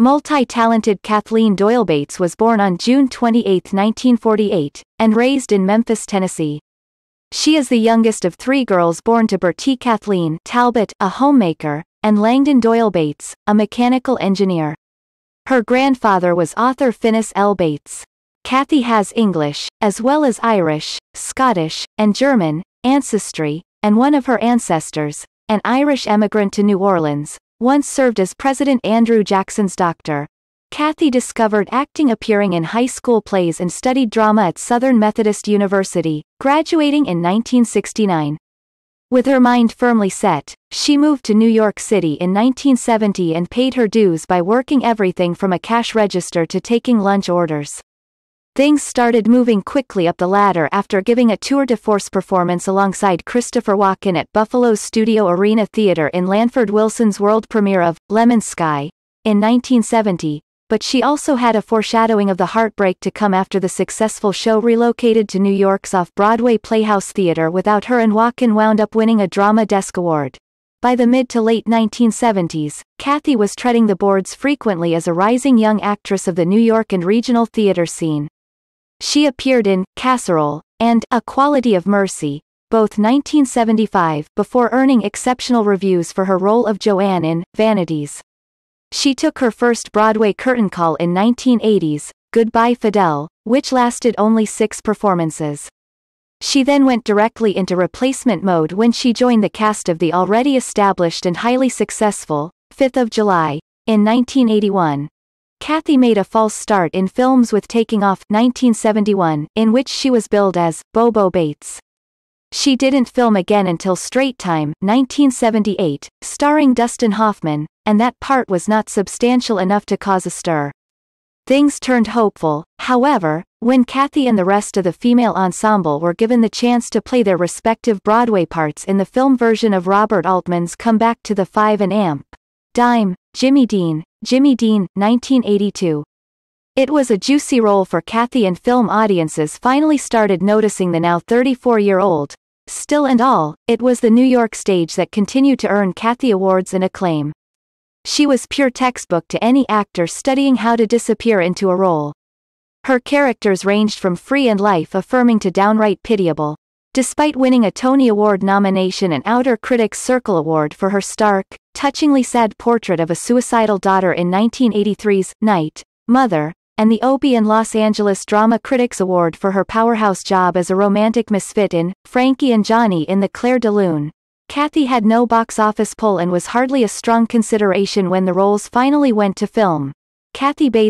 Multi-talented Kathleen Doyle Bates was born on June 28, 1948, and raised in Memphis, Tennessee. She is the youngest of three girls born to Bertie Kathleen Talbot, a homemaker, and Langdon Doyle Bates, a mechanical engineer. Her grandfather was author Finis L. Bates. Kathy has English, as well as Irish, Scottish, and German, ancestry, and one of her ancestors, an Irish emigrant to New Orleans, once served as President Andrew Jackson's doctor. Kathy discovered acting appearing in high school plays and studied drama at Southern Methodist University, graduating in 1969. With her mind firmly set, she moved to New York City in 1970 and paid her dues by working everything from a cash register to taking lunch orders. Things started moving quickly up the ladder after giving a tour de force performance alongside Christopher Walken at Buffalo's Studio Arena Theater in Lanford Wilson's world premiere of Lemon Sky in 1970, but she also had a foreshadowing of the heartbreak to come after the successful show relocated to New York's off-Broadway Playhouse Theater without her and Walken wound up winning a Drama Desk Award. By the mid to late 1970s, Kathy was treading the boards frequently as a rising young actress of the New York and regional theater scene. She appeared in Casserole and A Quality of Mercy, both 1975, before earning exceptional reviews for her role of Joanne in Vanities. She took her first Broadway curtain call in 1980's Goodbye Fidel, which lasted only six performances. She then went directly into replacement mode when she joined the cast of the already established and highly successful Fifth of July in 1981, Kathy made a false start in films with Taking Off 1971, in which she was billed as Bobo Bates. She didn't film again until Straight Time 1978, starring Dustin Hoffman, and that part was not substantial enough to cause a stir. Things turned hopeful, however, when Kathy and the rest of the female ensemble were given the chance to play their respective Broadway parts in the film version of Robert Altman's Come Back to the Five and Amp, Dime, Jimmy Dean, Jimmy Dean, 1982. It was a juicy role for Kathy and film audiences finally started noticing the now 34-year-old. Still and all, it was the New York stage that continued to earn Kathy awards and acclaim. She was pure textbook to any actor studying how to disappear into a role. Her characters ranged from free and life-affirming to downright pitiable despite winning a Tony Award nomination and Outer Critics Circle Award for her stark, touchingly sad portrait of a suicidal daughter in 1983's Night, Mother, and the Obie and Los Angeles Drama Critics Award for her powerhouse job as a romantic misfit in Frankie and Johnny in The Claire de Lune. Kathy had no box office pull and was hardly a strong consideration when the roles finally went to film. Kathy Bates